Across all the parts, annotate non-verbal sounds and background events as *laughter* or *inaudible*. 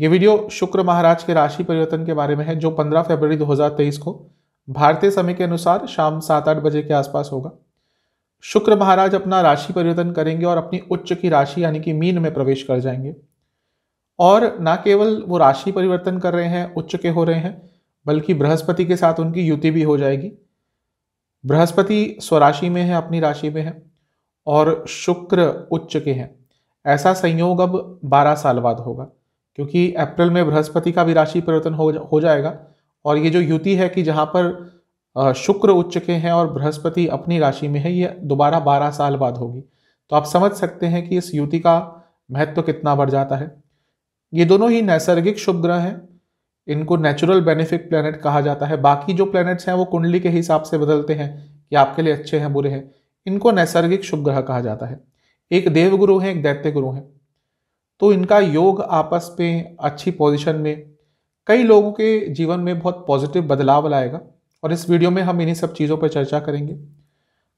ये वीडियो शुक्र महाराज के राशि परिवर्तन के बारे में है जो 15 फरवरी 2023 को भारतीय समय के अनुसार शाम सात आठ बजे के आसपास होगा शुक्र महाराज अपना राशि परिवर्तन करेंगे और अपनी उच्च की राशि यानी कि मीन में प्रवेश कर जाएंगे और ना केवल वो राशि परिवर्तन कर रहे हैं उच्च के हो रहे हैं बल्कि बृहस्पति के साथ उनकी युति भी हो जाएगी बृहस्पति स्वराशि में है अपनी राशि में है और शुक्र उच्च के हैं ऐसा संयोग अब 12 साल बाद होगा क्योंकि अप्रैल में बृहस्पति का भी राशि परिवर्तन हो हो जाएगा और ये जो युति है कि जहाँ पर शुक्र उच्च के हैं और बृहस्पति अपनी राशि में है ये दोबारा बारह साल बाद होगी तो आप समझ सकते हैं कि इस युति का महत्व कितना बढ़ जाता है ये दोनों ही नैसर्गिक शुभ ग्रह हैं इनको नेचुरल बेनिफिट प्लैनेट कहा जाता है बाकी जो प्लैनेट्स हैं वो कुंडली के हिसाब से बदलते हैं कि आपके लिए अच्छे हैं बुरे हैं इनको नैसर्गिक शुभ ग्रह कहा जाता है एक देवगुरु हैं एक दैत्य गुरु हैं तो इनका योग आपस में अच्छी पोजिशन में कई लोगों के जीवन में बहुत पॉजिटिव बदलाव लाएगा और इस वीडियो में हम इन्हीं सब चीज़ों पर चर्चा करेंगे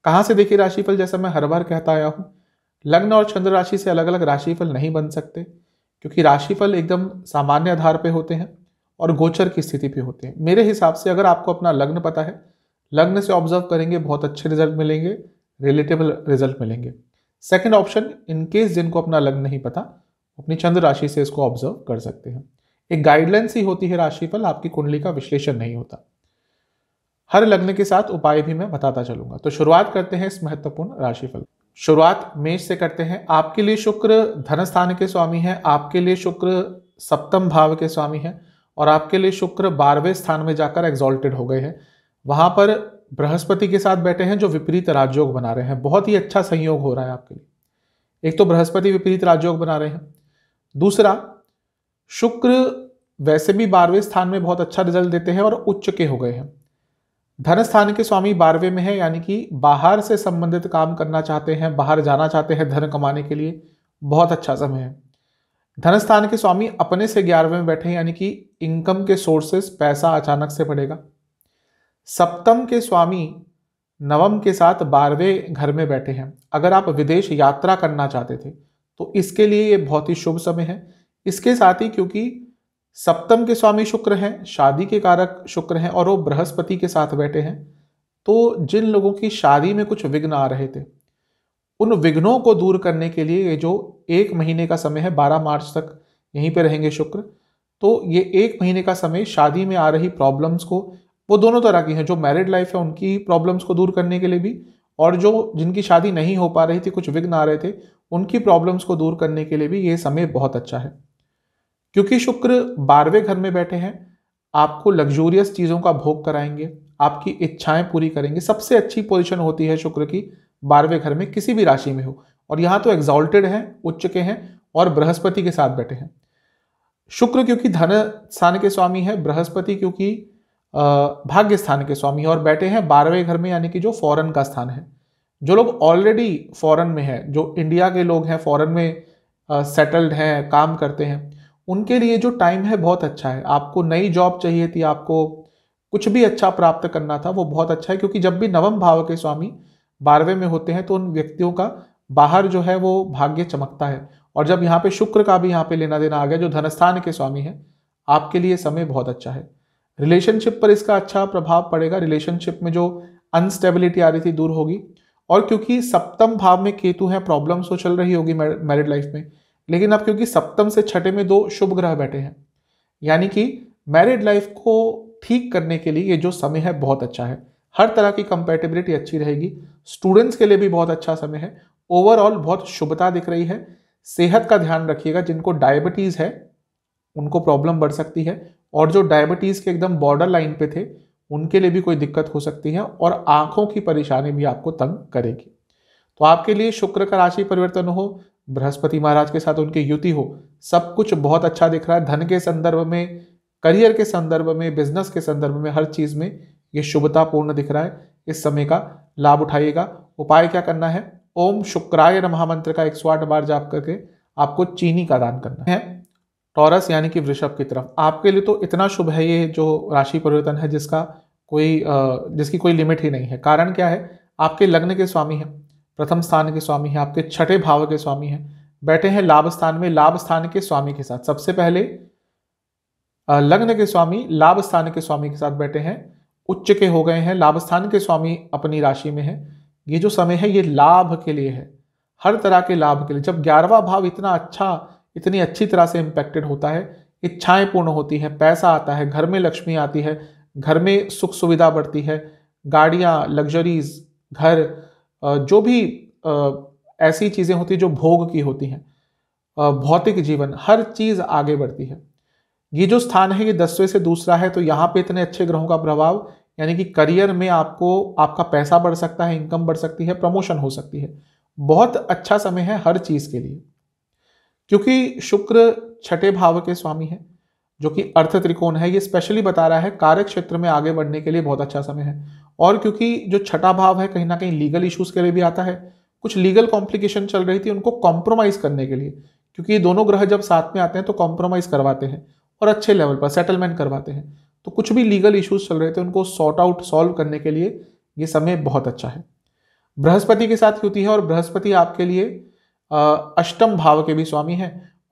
कहाँ से देखिए राशिफल जैसा मैं हर बार कहता आया हूँ लग्न और चंद्र राशि से अलग अलग राशिफल नहीं बन सकते क्योंकि राशिफल एकदम सामान्य आधार पर होते हैं और गोचर की स्थिति पे होते हैं मेरे हिसाब से अगर आपको अपना लग्न पता है लग्न से ऑब्जर्व करेंगे बहुत अच्छे रिजल्ट मिलेंगे रिलेटेबल रिजल्ट मिलेंगे सेकेंड ऑप्शन इनकेस जिनको अपना लग्न नहीं पता अपनी चंद्र राशि से इसको ऑब्जर्व कर सकते हैं एक गाइडलाइंस ही होती है राशिफल आपकी कुंडली का विश्लेषण नहीं होता हर लग्न के साथ उपाय भी मैं बताता चलूंगा तो शुरुआत करते हैं इस महत्वपूर्ण राशिफल शुरुआत मेष से करते हैं आपके लिए शुक्र धन स्थान के स्वामी है आपके लिए शुक्र सप्तम भाव के स्वामी है और आपके लिए शुक्र बारहवें स्थान में जाकर एग्जॉल्टेड हो गए हैं वहां पर बृहस्पति के साथ बैठे हैं जो विपरीत राजयोग बना रहे हैं बहुत ही अच्छा संयोग हो रहा है आपके लिए एक तो बृहस्पति विपरीत राजयोग बना रहे हैं दूसरा शुक्र वैसे भी बारहवें स्थान में बहुत अच्छा रिजल्ट देते हैं और उच्च के हो गए हैं धन स्थान के स्वामी बारहवें में है यानी कि बाहर से संबंधित काम करना चाहते हैं बाहर जाना चाहते हैं धन कमाने के लिए बहुत अच्छा समय है धन स्थान के स्वामी अपने से ग्यारहवें में बैठे हैं यानी कि इनकम के सोर्सेस पैसा अचानक से पड़ेगा सप्तम के स्वामी नवम के साथ बारहवें घर में बैठे हैं अगर आप विदेश यात्रा करना चाहते थे तो इसके लिए ये बहुत ही शुभ समय है इसके साथ ही क्योंकि सप्तम के स्वामी शुक्र हैं शादी के कारक शुक्र हैं और वो बृहस्पति के साथ बैठे हैं तो जिन लोगों की शादी में कुछ विघ्न आ रहे थे उन विघ्नों को दूर करने के लिए ये जो एक महीने का समय है बारह मार्च तक यहीं पर रहेंगे शुक्र तो ये एक महीने का समय शादी में आ रही प्रॉब्लम्स को वो दोनों तरह की हैं जो मैरिड लाइफ है उनकी प्रॉब्लम्स को दूर करने के लिए भी और जो जिनकी शादी नहीं हो पा रही थी कुछ विघ्न आ रहे थे उनकी प्रॉब्लम्स को दूर करने के लिए भी ये समय बहुत अच्छा है क्योंकि शुक्र बारहवें घर में बैठे हैं आपको लग्जूरियस चीज़ों का भोग कराएंगे आपकी इच्छाएं पूरी करेंगे सबसे अच्छी पोजिशन होती है शुक्र की बारहवें घर में किसी भी राशि में हो और यहाँ तो एग्जॉल्टेड हैं उच्च के हैं और बृहस्पति के साथ बैठे हैं शुक्र क्योंकि धन स्थान के स्वामी है बृहस्पति क्योंकि भाग्य स्थान के स्वामी और बैठे हैं बारहवें घर में यानी कि जो फॉरेन का स्थान है जो लोग ऑलरेडी फॉरेन में हैं जो इंडिया के लोग हैं फॉरेन में सेटल्ड हैं काम करते हैं उनके लिए जो टाइम है बहुत अच्छा है आपको नई जॉब चाहिए थी आपको कुछ भी अच्छा प्राप्त करना था वो बहुत अच्छा है क्योंकि जब भी नवम भाव के स्वामी बारहवें में होते हैं तो उन व्यक्तियों का बाहर जो है वो भाग्य चमकता है और जब यहाँ पे शुक्र का भी यहाँ पे लेना देना आ गया जो धनस्थान के स्वामी हैं आपके लिए समय बहुत अच्छा है रिलेशनशिप पर इसका अच्छा प्रभाव पड़ेगा रिलेशनशिप में जो अनस्टेबिलिटी आ रही थी दूर होगी और क्योंकि सप्तम भाव में केतु है प्रॉब्लम्स तो चल रही होगी मैरिड लाइफ में लेकिन अब क्योंकि सप्तम से छठे में दो शुभ ग्रह बैठे हैं यानी कि मैरिड लाइफ को ठीक करने के लिए ये जो समय है बहुत अच्छा है हर तरह की कंपेटेबिलिटी अच्छी रहेगी स्टूडेंट्स के लिए भी बहुत अच्छा समय है ओवरऑल बहुत शुभता दिख रही है सेहत का ध्यान रखिएगा जिनको डायबिटीज़ है उनको प्रॉब्लम बढ़ सकती है और जो डायबिटीज़ के एकदम बॉर्डर लाइन पे थे उनके लिए भी कोई दिक्कत हो सकती है और आँखों की परेशानी भी आपको तंग करेगी तो आपके लिए शुक्र का राशि परिवर्तन हो बृहस्पति महाराज के साथ उनकी युति हो सब कुछ बहुत अच्छा दिख रहा है धन के संदर्भ में करियर के संदर्भ में बिजनेस के संदर्भ में हर चीज़ में ये शुभतापूर्ण दिख रहा है इस समय का लाभ उठाइएगा उपाय क्या करना है ओम शुक्राय महामंत्र का एक सौ आठ बार जाप करके आपको चीनी का दान करना है टॉरस यानी कि वृषभ की तरफ आपके लिए तो इतना शुभ है ये जो राशि परिवर्तन है जिसका कोई जिसकी कोई लिमिट ही नहीं है कारण क्या है आपके लग्न के स्वामी हैं प्रथम स्थान के स्वामी हैं आपके छठे भाव के स्वामी हैं बैठे हैं लाभ स्थान में लाभ स्थान के स्वामी के साथ सबसे पहले लग्न के स्वामी लाभ स्थान के स्वामी के साथ बैठे हैं उच्च के हो गए हैं लाभ स्थान के स्वामी अपनी राशि में है ये जो समय है ये लाभ के लिए है हर तरह के लाभ के लिए जब ग्यारहवा भाव इतना अच्छा इतनी अच्छी तरह से इम्पैक्टेड होता है इच्छाएं पूर्ण होती हैं पैसा आता है घर में लक्ष्मी आती है घर में सुख सुविधा बढ़ती है गाड़ियाँ लग्जरीज घर जो भी ऐसी चीज़ें होती जो भोग की होती हैं भौतिक जीवन हर चीज़ आगे बढ़ती है ये जो स्थान है ये दसवें से दूसरा है तो यहाँ पे इतने अच्छे ग्रहों का प्रभाव यानी कि करियर में आपको आपका पैसा बढ़ सकता है इनकम बढ़ सकती है प्रमोशन हो सकती है बहुत अच्छा समय है हर चीज़ के लिए क्योंकि शुक्र छठे भाव के स्वामी है जो कि अर्थ त्रिकोण है ये स्पेशली बता रहा है कार्य क्षेत्र में आगे बढ़ने के लिए बहुत अच्छा समय है और क्योंकि जो छठा भाव है कहीं ना कहीं लीगल इश्यूज के लिए भी आता है कुछ लीगल कॉम्प्लिकेशन चल रही थी उनको कॉम्प्रोमाइज करने के लिए क्योंकि ये दोनों ग्रह जब साथ में आते हैं तो कॉम्प्रोमाइज करवाते हैं और अच्छे लेवल पर सेटलमेंट करवाते हैं तो कुछ भी लीगल इश्यूज चल रहे थे उनको सॉर्ट आउट सॉल्व करने के लिए ये समय बहुत अच्छा है बृहस्पति के साथ होती है और बृहस्पति आपके लिए अष्टम भाव के भी स्वामी हैं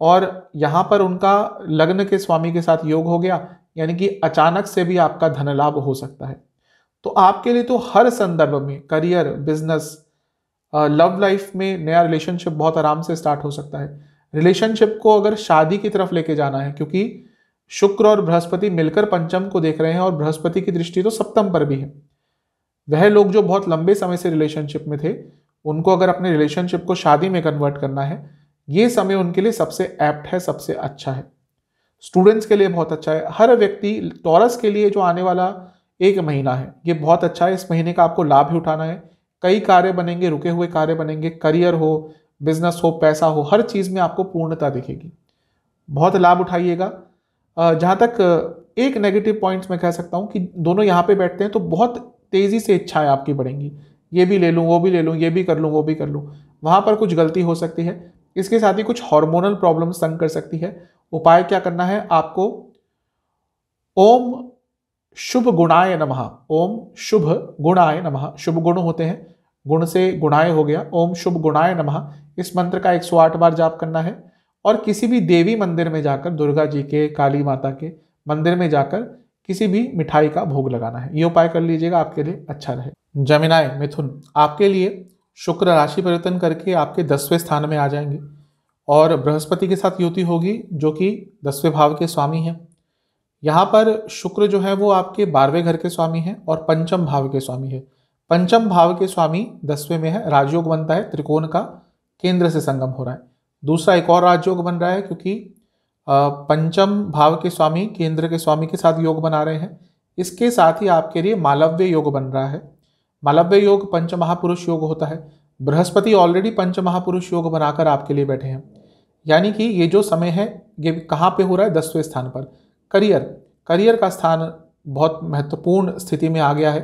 और यहाँ पर उनका लग्न के स्वामी के साथ योग हो गया यानी कि अचानक से भी आपका धन लाभ हो सकता है तो आपके लिए तो हर संदर्भ में करियर बिजनेस लव लाइफ में नया रिलेशनशिप बहुत आराम से स्टार्ट हो सकता है रिलेशनशिप को अगर शादी की तरफ लेके जाना है क्योंकि शुक्र और बृहस्पति मिलकर पंचम को देख रहे हैं और बृहस्पति की दृष्टि तो सप्तम पर भी है वह लोग जो बहुत लंबे समय से रिलेशनशिप में थे उनको अगर अपने रिलेशनशिप को शादी में कन्वर्ट करना है ये समय उनके लिए सबसे ऐप्ट है सबसे अच्छा है स्टूडेंट्स के लिए बहुत अच्छा है हर व्यक्ति टॉरस के लिए जो आने वाला एक महीना है ये बहुत अच्छा है इस महीने का आपको लाभ भी उठाना है कई कार्य बनेंगे रुके हुए कार्य बनेंगे करियर हो बिजनेस हो पैसा हो हर चीज़ में आपको पूर्णता दिखेगी बहुत लाभ उठाइएगा जहाँ तक एक नेगेटिव पॉइंट्स मैं कह सकता हूँ कि दोनों यहाँ पे बैठते हैं तो बहुत तेज़ी से इच्छाएं आपकी बढ़ेंगी ये भी ले लूँ वो भी ले लूँ ये भी कर लूँ वो भी कर लूँ वहाँ पर कुछ गलती हो सकती है इसके साथ ही कुछ हार्मोनल प्रॉब्लम संग कर सकती है उपाय क्या करना है आपको ओम शुभ गुणाय नमः ओम शुभ गुणाय नमः शुभ गुण होते हैं गुण से गुणाय हो गया ओम शुभ गुणाय नमः इस मंत्र का 108 बार जाप करना है और किसी भी देवी मंदिर में जाकर दुर्गा जी के काली माता के मंदिर में जाकर किसी भी मिठाई का भोग लगाना है ये उपाय कर लीजिएगा आपके लिए अच्छा रहे जमिनाय मिथुन आपके लिए शुक्र राशि परिवर्तन करके आपके दसवें स्थान में आ जाएंगे और बृहस्पति के साथ युति होगी जो कि दसवें भाव के स्वामी हैं यहाँ पर शुक्र जो है वो आपके बारहवें घर के स्वामी हैं और पंचम भाव के स्वामी है पंचम भाव के स्वामी दसवें में है राजयोग बनता है त्रिकोण का केंद्र से संगम हो रहा है दूसरा एक और राजयोग बन रहा है क्योंकि पंचम भाव के स्वामी केंद्र के स्वामी के साथ योग बना रहे हैं इसके साथ ही आपके लिए मालव्य योग बन रहा है मालव्य योग पंच महापुरुष योग होता है बृहस्पति ऑलरेडी पंच महापुरुष योग बनाकर आपके लिए बैठे हैं यानी कि ये जो समय है ये कहाँ पे हो रहा है दसवें स्थान पर करियर करियर का स्थान बहुत महत्वपूर्ण स्थिति में आ गया है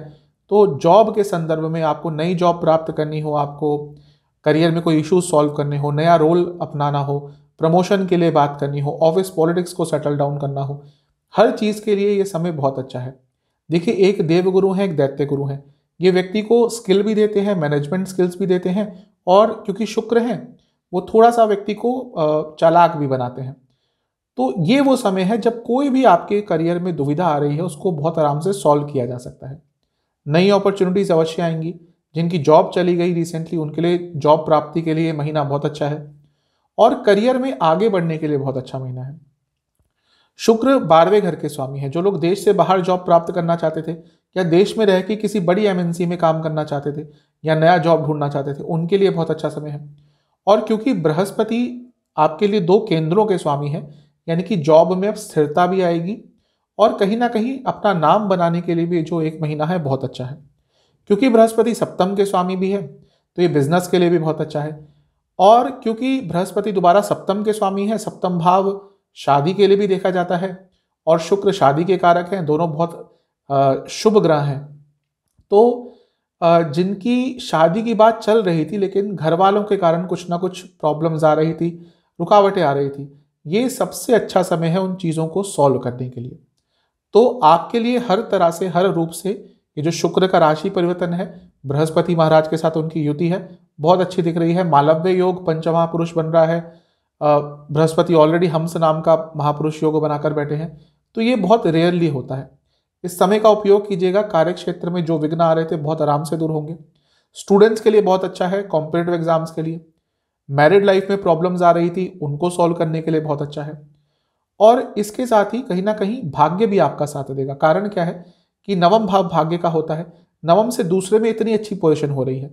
तो जॉब के संदर्भ में आपको नई जॉब प्राप्त करनी हो आपको करियर में कोई इश्यूज सॉल्व करने हो नया रोल अपनाना हो प्रमोशन के लिए बात करनी हो ऑफिस पॉलिटिक्स को सेटल डाउन करना हो हर चीज़ के लिए ये समय बहुत अच्छा है देखिए एक देवगुरु हैं एक दैत्य गुरु हैं ये व्यक्ति को स्किल भी देते हैं मैनेजमेंट स्किल्स भी देते हैं और क्योंकि शुक्र हैं वो थोड़ा सा व्यक्ति को चालाक भी बनाते हैं तो ये वो समय है जब कोई भी आपके करियर में दुविधा आ रही है उसको बहुत आराम से सॉल्व किया जा सकता है नई अपॉर्चुनिटीज़ अवश्य आएंगी जिनकी जॉब चली गई रिसेंटली उनके लिए जॉब प्राप्ति के लिए महीना बहुत अच्छा है और करियर में आगे बढ़ने के लिए बहुत अच्छा महीना है शुक्र बारहवें घर के स्वामी हैं जो लोग देश से बाहर जॉब प्राप्त करना चाहते थे या देश में रह के किसी बड़ी एमएनसी में काम करना चाहते थे या नया जॉब ढूंढना चाहते थे उनके लिए बहुत अच्छा समय है और क्योंकि बृहस्पति आपके लिए दो केंद्रों के स्वामी हैं यानी कि जॉब में अब स्थिरता भी आएगी और कहीं ना कहीं अपना नाम बनाने के लिए भी जो एक महीना है बहुत अच्छा है क्योंकि बृहस्पति सप्तम के स्वामी भी है तो ये बिजनेस के लिए भी बहुत अच्छा है और क्योंकि बृहस्पति दोबारा सप्तम के स्वामी है सप्तम भाव शादी के लिए भी देखा जाता है और शुक्र शादी के कारक हैं दोनों बहुत शुभ ग्रह हैं तो जिनकी शादी की बात चल रही थी लेकिन घर वालों के कारण कुछ ना कुछ प्रॉब्लम्स आ रही थी रुकावटें आ रही थी ये सबसे अच्छा समय है उन चीज़ों को सॉल्व करने के लिए तो आपके लिए हर तरह से हर रूप से ये जो शुक्र का राशि परिवर्तन है बृहस्पति महाराज के साथ उनकी युति है बहुत अच्छी दिख रही है मालव्य योग पंचमहा पुरुष बन रहा है बृहस्पति ऑलरेडी हम्स नाम का महापुरुष योग बनाकर बैठे हैं तो ये बहुत रेयरली होता है इस समय का उपयोग कीजिएगा कार्य क्षेत्र में जो विघ्न आ रहे थे बहुत आराम से दूर होंगे स्टूडेंट्स के लिए बहुत अच्छा है कॉम्पिटेटिव एग्जाम्स के लिए मैरिड लाइफ में प्रॉब्लम्स आ रही थी उनको सॉल्व करने के लिए बहुत अच्छा है और इसके साथ ही कहीं ना कहीं भाग्य भी आपका साथ देगा कारण क्या है कि नवम भाव भाग्य का होता है नवम से दूसरे में इतनी अच्छी पोजिशन हो रही है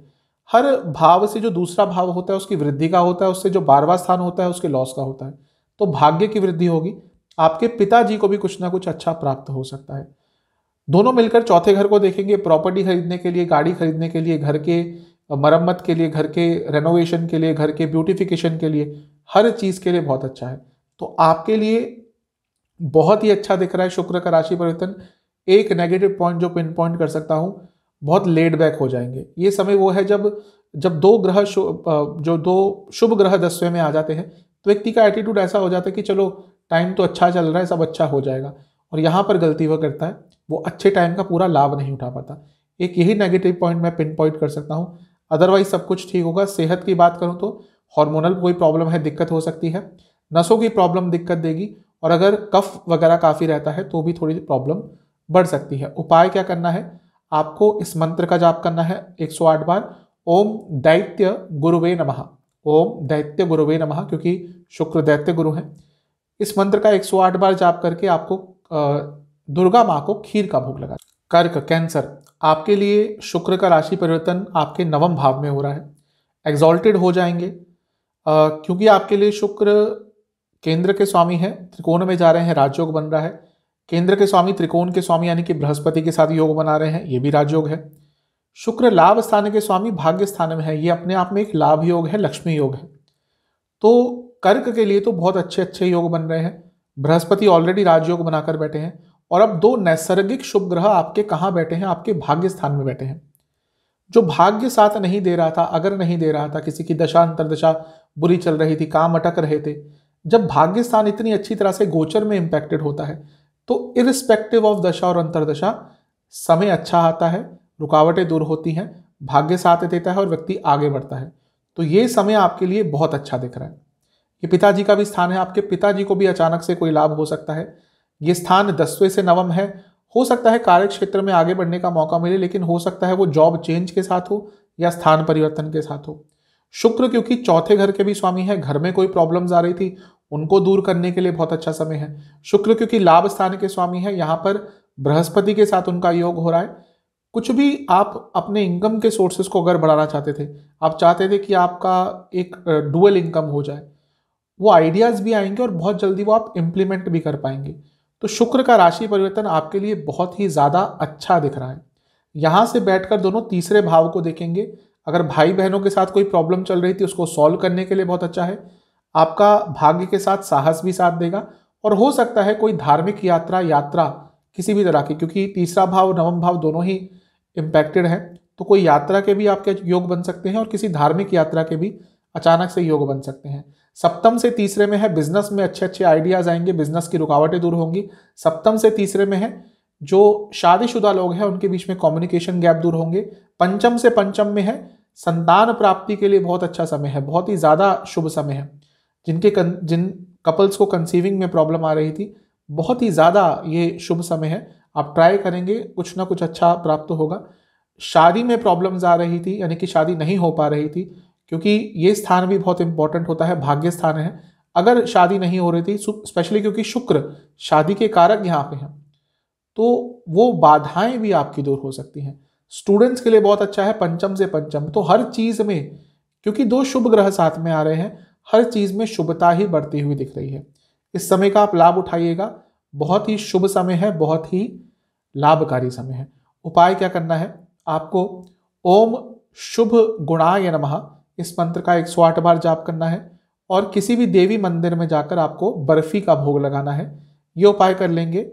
हर भाव से जो दूसरा भाव होता है उसकी वृद्धि का होता है उससे जो बारवा स्थान होता है उसके लॉस का होता है तो भाग्य की वृद्धि होगी आपके पिताजी को भी कुछ ना कुछ अच्छा प्राप्त हो सकता है दोनों मिलकर चौथे घर को देखेंगे प्रॉपर्टी खरीदने के लिए गाड़ी खरीदने के लिए घर के मरम्मत के लिए घर के रेनोवेशन के लिए घर के ब्यूटिफिकेशन के लिए हर चीज़ के लिए बहुत अच्छा है तो आपके लिए बहुत ही अच्छा दिख रहा है शुक्र का राशि परिवर्तन एक नेगेटिव पॉइंट जो पिन पॉइंट कर सकता हूँ बहुत लेट बैक हो जाएंगे ये समय वो है जब जब दो ग्रह जो दो शुभ ग्रह दसवें में आ जाते हैं तो व्यक्ति का एटीट्यूड ऐसा हो जाता है कि चलो टाइम तो अच्छा चल रहा है सब अच्छा हो जाएगा और यहाँ पर गलती वह करता है वो अच्छे टाइम का पूरा लाभ नहीं उठा पाता एक यही नेगेटिव पॉइंट मैं पिन पॉइंट कर सकता हूँ अदरवाइज सब कुछ ठीक होगा सेहत की बात करूँ तो हॉर्मोनल कोई प्रॉब्लम है दिक्कत हो सकती है नसों की प्रॉब्लम दिक्कत देगी और अगर कफ वगैरह काफ़ी रहता है तो भी थोड़ी प्रॉब्लम बढ़ सकती है उपाय क्या करना है आपको इस मंत्र का जाप करना है 108 बार ओम दैत्य गुरुवे नमः ओम दैत्य गुरुवे नमः क्योंकि शुक्र दैत्य गुरु हैं इस मंत्र का 108 बार जाप करके आपको दुर्गा माँ को खीर का भोग लगा कर्क कैंसर आपके लिए शुक्र का राशि परिवर्तन आपके नवम भाव में हो रहा है एग्जॉल्टेड हो जाएंगे क्योंकि आपके लिए शुक्र केंद्र के स्वामी हैं त्रिकोण में जा रहे हैं राजयोग बन रहा है केंद्र के स्वामी त्रिकोण के स्वामी यानी कि बृहस्पति के साथ योग बना रहे हैं ये भी राजयोग है शुक्र लाभ स्थान के स्वामी भाग्य स्थान में है ये अपने आप में एक लाभ योग है लक्ष्मी योग है तो कर्क के लिए तो बहुत अच्छे अच्छे योग बन रहे हैं बृहस्पति ऑलरेडी राजयोग बनाकर बैठे हैं और अब दो नैसर्गिक शुभ ग्रह आपके कहाँ बैठे हैं आपके भाग्य स्थान में बैठे हैं जो भाग्य साथ नहीं दे रहा था अगर नहीं दे रहा था किसी की दशा अंतरदशा बुरी चल रही थी काम अटक रहे थे जब भाग्य स्थान इतनी अच्छी तरह से गोचर में इंपैक्टेड होता है तो इरिस्पेक्टिव ऑफ दशा और अंतरदशा समय अच्छा आता है रुकावटें दूर होती हैं भाग्य साथ देता है और व्यक्ति आगे बढ़ता है तो ये समय आपके लिए बहुत अच्छा दिख रहा है ये पिताजी का भी स्थान है आपके पिताजी को भी अचानक से कोई लाभ हो सकता है ये स्थान दसवें से नवम है हो सकता है कार्य क्षेत्र में आगे बढ़ने का मौका मिले लेकिन हो सकता है वो जॉब चेंज के साथ हो या स्थान परिवर्तन के साथ हो शुक्र क्योंकि चौथे घर के भी स्वामी है घर में कोई प्रॉब्लम्स आ रही थी उनको दूर करने के लिए बहुत अच्छा समय है शुक्र क्योंकि लाभ स्थान के स्वामी है यहाँ पर बृहस्पति के साथ उनका योग हो रहा है कुछ भी आप अपने इनकम के सोर्सेस को अगर बढ़ाना चाहते थे आप चाहते थे कि आपका एक डुअल इनकम हो जाए वो आइडियाज़ भी आएंगे और बहुत जल्दी वो आप इम्प्लीमेंट भी कर पाएंगे तो शुक्र का राशि परिवर्तन आपके लिए बहुत ही ज़्यादा अच्छा दिख रहा है यहाँ से बैठकर दोनों तीसरे भाव को देखेंगे अगर भाई बहनों के साथ कोई प्रॉब्लम चल रही थी उसको सॉल्व करने के लिए बहुत अच्छा है आपका भाग्य के साथ साहस भी साथ देगा और हो सकता है कोई धार्मिक यात्रा यात्रा किसी भी तरह की क्योंकि तीसरा भाव नवम भाव दोनों ही इम्पैक्टेड हैं तो कोई यात्रा के भी आपके योग बन सकते हैं और किसी धार्मिक यात्रा के भी अचानक से योग बन सकते हैं सप्तम से तीसरे में है बिजनेस में अच्छे अच्छे आइडियाज आएंगे बिजनेस की रुकावटें दूर होंगी सप्तम से तीसरे में है जो शादीशुदा लोग हैं उनके बीच में कम्युनिकेशन गैप दूर होंगे पंचम से पंचम में है संतान प्राप्ति के लिए बहुत अच्छा समय है बहुत ही ज़्यादा शुभ समय है जिनके कन, जिन कपल्स को कंसीविंग में प्रॉब्लम आ रही थी बहुत ही ज़्यादा ये शुभ समय है आप ट्राई करेंगे कुछ ना कुछ अच्छा प्राप्त होगा शादी में प्रॉब्लम्स आ रही थी यानी कि शादी नहीं हो पा रही थी क्योंकि ये स्थान भी बहुत इंपॉर्टेंट होता है भाग्य स्थान है अगर शादी नहीं हो रही थी स्पेशली क्योंकि शुक्र शादी के कारक यहाँ पे हैं तो वो बाधाएं भी आपकी दूर हो सकती हैं स्टूडेंट्स के लिए बहुत अच्छा है पंचम से पंचम तो हर चीज़ में क्योंकि दो शुभ ग्रह साथ में आ रहे हैं हर चीज़ में शुभता ही बढ़ती हुई दिख रही है इस समय का आप लाभ उठाइएगा बहुत ही शुभ समय है बहुत ही लाभकारी समय है उपाय क्या करना है आपको ओम शुभ गुणाय नमः इस मंत्र का एक सौ आठ बार जाप करना है और किसी भी देवी मंदिर में जाकर आपको बर्फी का भोग लगाना है ये उपाय कर लेंगे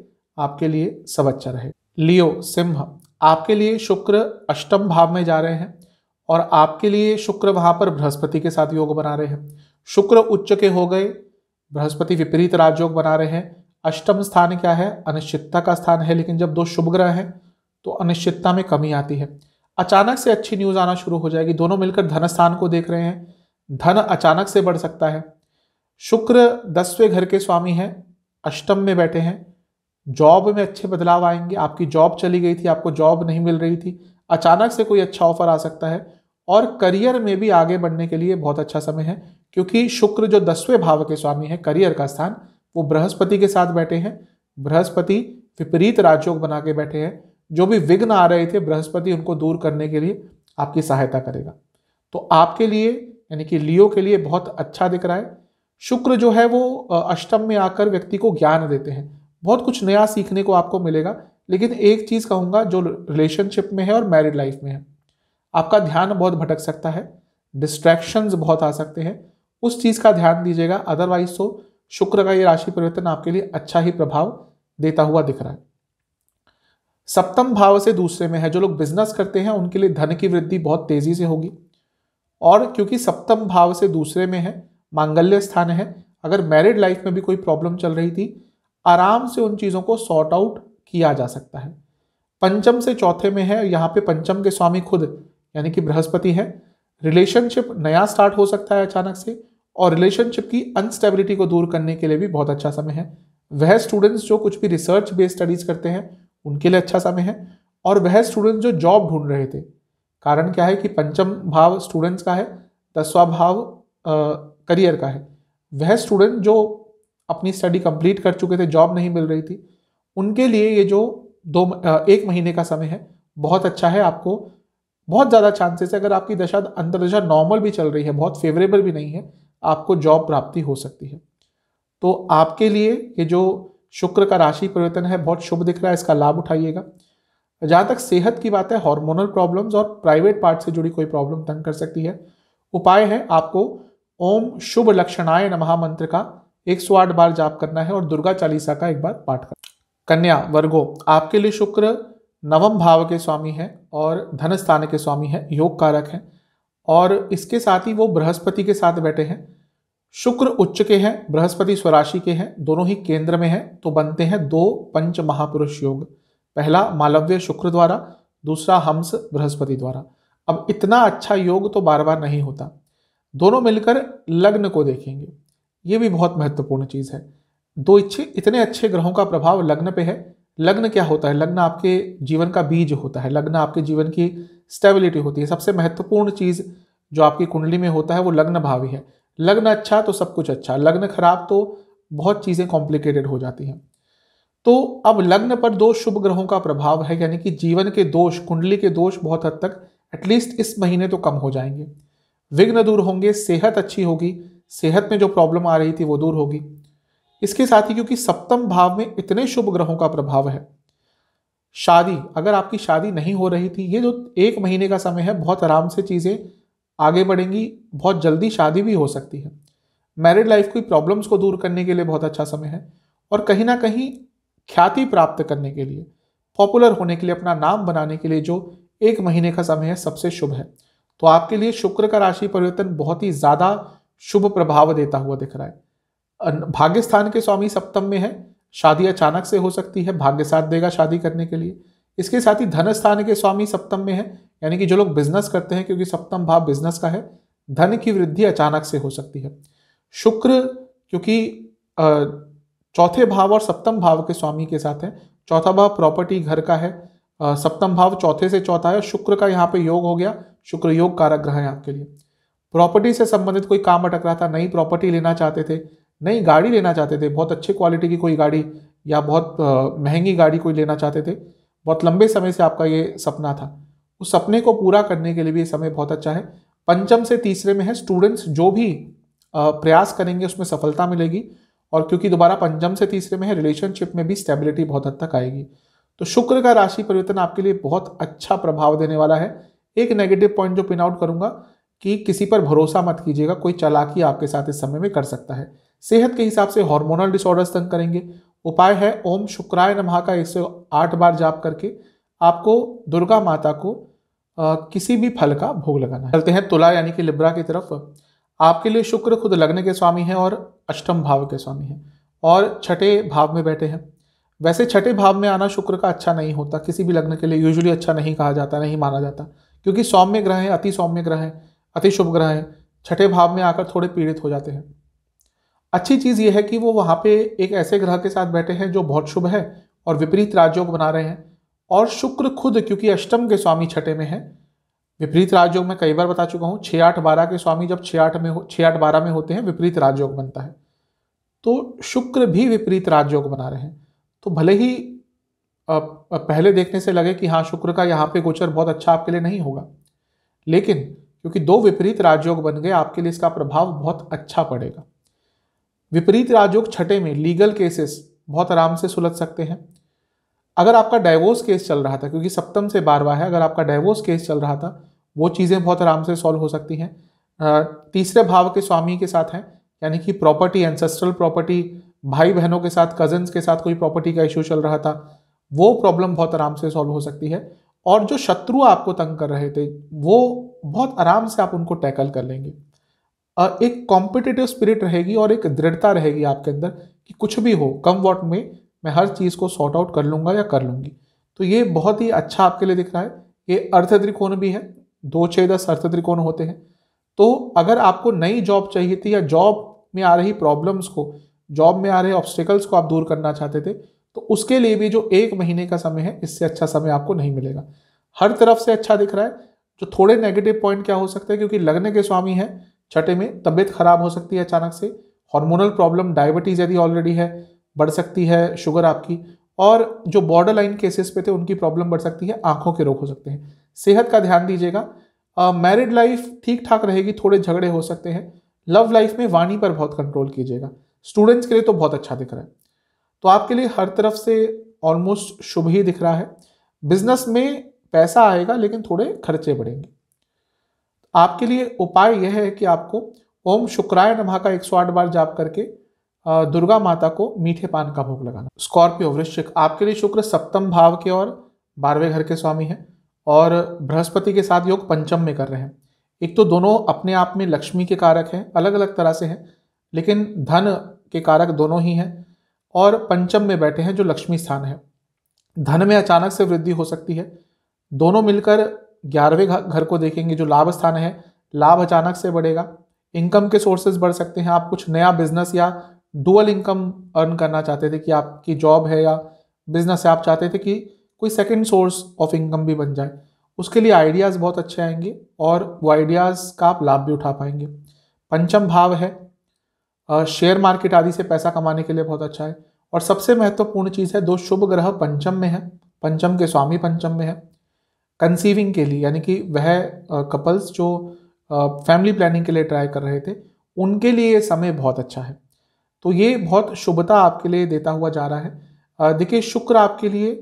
आपके लिए सब अच्छा रहे लियो सिंह आपके लिए शुक्र अष्टम भाव में जा रहे हैं और आपके लिए शुक्र वहाँ पर बृहस्पति के साथ योग बना रहे हैं शुक्र उच्च के हो गए बृहस्पति विपरीत राजयोग बना रहे हैं अष्टम स्थान क्या है अनिश्चितता का स्थान है लेकिन जब दो शुभ ग्रह हैं तो अनिश्चितता में कमी आती है अचानक से अच्छी न्यूज़ आना शुरू हो जाएगी दोनों मिलकर धन स्थान को देख रहे हैं धन अचानक से बढ़ सकता है शुक्र दसवें घर के स्वामी हैं अष्टम में बैठे हैं जॉब में अच्छे बदलाव आएंगे आपकी जॉब चली गई थी आपको जॉब नहीं मिल रही थी अचानक से कोई अच्छा ऑफर आ सकता है और करियर में भी आगे बढ़ने के लिए बहुत अच्छा समय है क्योंकि शुक्र जो दसवें भाव के स्वामी है करियर का स्थान वो बृहस्पति के साथ बैठे हैं बृहस्पति विपरीत राजयोग बना के बैठे हैं जो भी विघ्न आ रहे थे बृहस्पति उनको दूर करने के लिए आपकी सहायता करेगा तो आपके लिए यानी कि लियो के लिए बहुत अच्छा दिख रहा है शुक्र जो है वो अष्टम में आकर व्यक्ति को ज्ञान देते हैं बहुत कुछ नया सीखने को आपको मिलेगा लेकिन एक चीज़ कहूँगा जो रिलेशनशिप में है और मैरिड लाइफ में है आपका ध्यान बहुत भटक सकता है डिस्ट्रैक्शंस बहुत आ सकते हैं उस चीज़ का ध्यान दीजिएगा अदरवाइज तो शुक्र का ये राशि परिवर्तन आपके लिए अच्छा ही प्रभाव देता हुआ दिख रहा है सप्तम भाव से दूसरे में है जो लोग बिजनेस करते हैं उनके लिए धन की वृद्धि बहुत तेजी से होगी और क्योंकि सप्तम भाव से दूसरे में है मांगल्य स्थान है अगर मैरिड लाइफ में भी कोई प्रॉब्लम चल रही थी आराम से उन चीज़ों को सॉर्ट आउट किया जा सकता है पंचम से चौथे में है यहाँ पे पंचम के स्वामी खुद यानी कि बृहस्पति है रिलेशनशिप नया स्टार्ट हो सकता है अचानक से और रिलेशनशिप की अनस्टेबिलिटी को दूर करने के लिए भी बहुत अच्छा समय है वह स्टूडेंट्स जो कुछ भी रिसर्च बेस्ड स्टडीज करते हैं उनके लिए अच्छा समय है और वह स्टूडेंट्स जो जॉब ढूंढ रहे थे कारण क्या है कि पंचम भाव स्टूडेंट्स का है दसवा भाव करियर का है वह स्टूडेंट जो अपनी स्टडी कंप्लीट कर चुके थे जॉब नहीं मिल रही थी उनके लिए ये जो दो एक महीने का समय है बहुत अच्छा है आपको बहुत ज़्यादा चांसेस है अगर आपकी दशा अंतरदशा नॉर्मल भी चल रही है बहुत फेवरेबल भी नहीं है आपको जॉब प्राप्ति हो सकती है तो आपके लिए ये जो शुक्र का राशि परिवर्तन है बहुत शुभ दिख रहा है इसका लाभ उठाइएगा जहाँ तक सेहत की बात है हार्मोनल प्रॉब्लम्स और प्राइवेट पार्ट से जुड़ी कोई प्रॉब्लम तंग कर सकती है उपाय है आपको ओम शुभ लक्षणाय नमः मंत्र का 108 बार जाप करना है और दुर्गा चालीसा का एक बार पाठ करना कन्या वर्गो आपके लिए शुक्र नवम भाव के स्वामी हैं और धन स्थान के स्वामी हैं योग कारक हैं और इसके साथ ही वो बृहस्पति के साथ बैठे हैं शुक्र उच्च के हैं बृहस्पति स्वराशि के हैं दोनों ही केंद्र में हैं तो बनते हैं दो पंच महापुरुष योग पहला मालव्य शुक्र द्वारा दूसरा हंस बृहस्पति द्वारा अब इतना अच्छा योग तो बार बार नहीं होता दोनों मिलकर लग्न को देखेंगे ये भी बहुत महत्वपूर्ण चीज़ है दो इच्छे इतने अच्छे ग्रहों का प्रभाव लग्न पे है लग्न क्या होता है लग्न आपके जीवन का बीज होता है लग्न आपके जीवन की स्टेबिलिटी होती है सबसे महत्वपूर्ण चीज़ जो आपकी कुंडली में होता है वो लग्न भावी है लग्न अच्छा तो सब कुछ अच्छा लग्न खराब तो बहुत चीज़ें कॉम्प्लिकेटेड हो जाती हैं तो अब लग्न पर दो शुभ ग्रहों का प्रभाव है यानी कि जीवन के दोष कुंडली के दोष बहुत हद तक एटलीस्ट इस महीने तो कम हो जाएंगे विघ्न दूर होंगे सेहत अच्छी होगी सेहत में जो प्रॉब्लम आ रही थी वो दूर होगी इसके साथ ही क्योंकि सप्तम भाव में इतने शुभ ग्रहों का प्रभाव है शादी अगर आपकी शादी नहीं हो रही थी ये जो एक महीने का समय है बहुत आराम से चीज़ें आगे बढ़ेंगी बहुत जल्दी शादी भी हो सकती है मैरिड लाइफ की प्रॉब्लम्स को दूर करने के लिए बहुत अच्छा समय है और कहीं ना कहीं ख्याति प्राप्त करने के लिए पॉपुलर होने के लिए अपना नाम बनाने के लिए जो एक महीने का समय है सबसे शुभ है तो आपके लिए शुक्र का राशि परिवर्तन बहुत ही ज़्यादा शुभ प्रभाव देता हुआ दिख रहा है भाग्य स्थान के स्वामी सप्तम में है शादी अचानक से हो सकती है भाग्य साथ देगा शादी करने के लिए इसके साथ ही धन स्थान के स्वामी सप्तम में है यानी कि जो लोग बिजनेस करते हैं क्योंकि सप्तम भाव बिजनेस का है धन की वृद्धि अचानक से हो सकती है शुक्र क्योंकि चौथे भाव और सप्तम भाव के स्वामी के साथ हैं चौथा भाव प्रॉपर्टी घर का है सप्तम भाव चौथे से चौथा है और शुक्र का यहाँ पे योग हो गया शुक्र योग कारक ग्रह है आपके लिए प्रॉपर्टी से संबंधित कोई काम अटक रहा था नई प्रॉपर्टी लेना चाहते थे नई गाड़ी लेना चाहते थे बहुत अच्छे क्वालिटी की कोई गाड़ी या बहुत महंगी गाड़ी कोई लेना चाहते थे बहुत लंबे समय से आपका ये सपना था उस सपने को पूरा करने के लिए भी ये समय बहुत अच्छा है पंचम से तीसरे में है स्टूडेंट्स जो भी प्रयास करेंगे उसमें सफलता मिलेगी और क्योंकि दोबारा पंचम से तीसरे में है रिलेशनशिप में भी स्टेबिलिटी बहुत हद तक आएगी तो शुक्र का राशि परिवर्तन आपके लिए बहुत अच्छा प्रभाव देने वाला है एक नेगेटिव पॉइंट जो पिन आउट करूंगा कि किसी पर भरोसा मत कीजिएगा कोई चालाकी आपके साथ इस समय में कर सकता है सेहत के हिसाब से हार्मोनल डिसऑर्डर्स तंग करेंगे उपाय है ओम शुक्राय नमः का एक आठ बार जाप करके आपको दुर्गा माता को आ, किसी भी फल का भोग लगाना चलते हैं तुला यानी कि लिब्रा की तरफ आपके लिए शुक्र खुद लग्न के स्वामी हैं और अष्टम भाव के स्वामी हैं और छठे भाव में बैठे हैं वैसे छठे भाव में आना शुक्र का अच्छा नहीं होता किसी भी लग्न के लिए यूजुअली अच्छा नहीं कहा जाता नहीं माना जाता क्योंकि सौम्य ग्रह हैं अति सौम्य ग्रह हैं अति शुभ ग्रह हैं छठे भाव में आकर थोड़े पीड़ित हो जाते हैं अच्छी चीज़ ये है कि वो वहाँ पे एक ऐसे ग्रह के साथ बैठे हैं जो बहुत शुभ है और विपरीत राजयोग बना रहे हैं और शुक्र खुद क्योंकि अष्टम के स्वामी छठे में है विपरीत राजयोग में कई बार बता चुका हूँ छः आठ बारह के स्वामी जब छः आठ में हो छः आठ बारह में होते हैं विपरीत राजयोग बनता है तो शुक्र भी विपरीत राजयोग बना रहे हैं तो भले ही पहले देखने से लगे कि हाँ शुक्र का यहाँ पे गोचर बहुत अच्छा आपके लिए नहीं होगा लेकिन क्योंकि दो विपरीत राजयोग बन गए आपके लिए इसका प्रभाव बहुत अच्छा पड़ेगा विपरीत राजयोग छठे में लीगल केसेस बहुत आराम से सुलझ सकते हैं अगर आपका डाइवोर्स केस चल रहा था क्योंकि सप्तम से बारवा है अगर आपका डाइवोर्स केस चल रहा था वो चीज़ें बहुत आराम से सॉल्व हो सकती हैं तीसरे भाव के स्वामी के साथ हैं यानी कि प्रॉपर्टी एंसेस्ट्रल प्रॉपर्टी भाई बहनों के साथ कजन्स के साथ कोई प्रॉपर्टी का इशू चल रहा था वो प्रॉब्लम बहुत आराम से सॉल्व हो सकती है और जो शत्रु आपको तंग कर रहे थे वो बहुत आराम से आप उनको टैकल कर लेंगे एक कॉम्पिटिटिव स्पिरिट रहेगी और एक दृढ़ता रहेगी आपके अंदर कि कुछ भी हो कम वॉट में मैं हर चीज़ को सॉर्ट आउट कर लूँगा या कर लूँगी तो ये बहुत ही अच्छा आपके लिए दिख रहा है ये अर्थ त्रिकोण भी है दो छः दस अर्थ त्रिकोण होते हैं तो अगर आपको नई जॉब चाहिए थी या जॉब में आ रही प्रॉब्लम्स को जॉब में आ रहे ऑब्स्टिकल्स को आप दूर करना चाहते थे तो उसके लिए भी जो एक महीने का समय है इससे अच्छा समय आपको नहीं मिलेगा हर तरफ से अच्छा दिख रहा है जो थोड़े नेगेटिव पॉइंट क्या हो सकते हैं क्योंकि लग्न के स्वामी हैं छठे में तबीयत खराब हो सकती है अचानक से हार्मोनल प्रॉब्लम डायबिटीज़ यदि ऑलरेडी है बढ़ सकती है शुगर आपकी और जो बॉर्डर लाइन केसेस पे थे उनकी प्रॉब्लम बढ़ सकती है आंखों के रोग हो सकते हैं सेहत का ध्यान दीजिएगा मैरिड लाइफ ठीक ठाक रहेगी थोड़े झगड़े हो सकते हैं लव लाइफ में वाणी पर बहुत कंट्रोल कीजिएगा स्टूडेंट्स के लिए तो बहुत अच्छा दिख रहा है तो आपके लिए हर तरफ से ऑलमोस्ट शुभ ही दिख रहा है बिजनेस में पैसा आएगा लेकिन थोड़े खर्चे बढ़ेंगे आपके लिए उपाय यह है कि आपको ओम शुक्राय नमा का एक सौ आठ बार जाप करके दुर्गा माता को मीठे पान का भोग लगाना स्कॉर्पियो वृश्चिक आपके लिए शुक्र सप्तम भाव के और बारहवें घर के स्वामी हैं और बृहस्पति के साथ योग पंचम में कर रहे हैं एक तो दोनों अपने आप में लक्ष्मी के कारक हैं अलग अलग तरह से हैं लेकिन धन के कारक दोनों ही हैं और पंचम में बैठे हैं जो लक्ष्मी स्थान है धन में अचानक से वृद्धि हो सकती है दोनों मिलकर ग्यारहवें घर को देखेंगे जो लाभ स्थान है लाभ अचानक से बढ़ेगा इनकम के सोर्सेज बढ़ सकते हैं आप कुछ नया बिजनेस या डुअल इनकम अर्न करना चाहते थे कि आपकी जॉब है या बिजनेस है आप चाहते थे कि कोई सेकंड सोर्स ऑफ इनकम भी बन जाए उसके लिए आइडियाज़ बहुत अच्छे आएंगे और वो आइडियाज़ का आप लाभ भी उठा पाएंगे पंचम भाव है शेयर मार्केट आदि से पैसा कमाने के लिए बहुत अच्छा है और सबसे महत्वपूर्ण चीज़ है दो शुभ ग्रह पंचम में है पंचम के स्वामी पंचम में है कंसीविंग के लिए यानी कि वह कपल्स जो फैमिली प्लानिंग के लिए ट्राई कर रहे थे उनके लिए ये समय बहुत अच्छा है तो ये बहुत शुभता आपके लिए देता हुआ जा रहा है देखिए शुक्र आपके लिए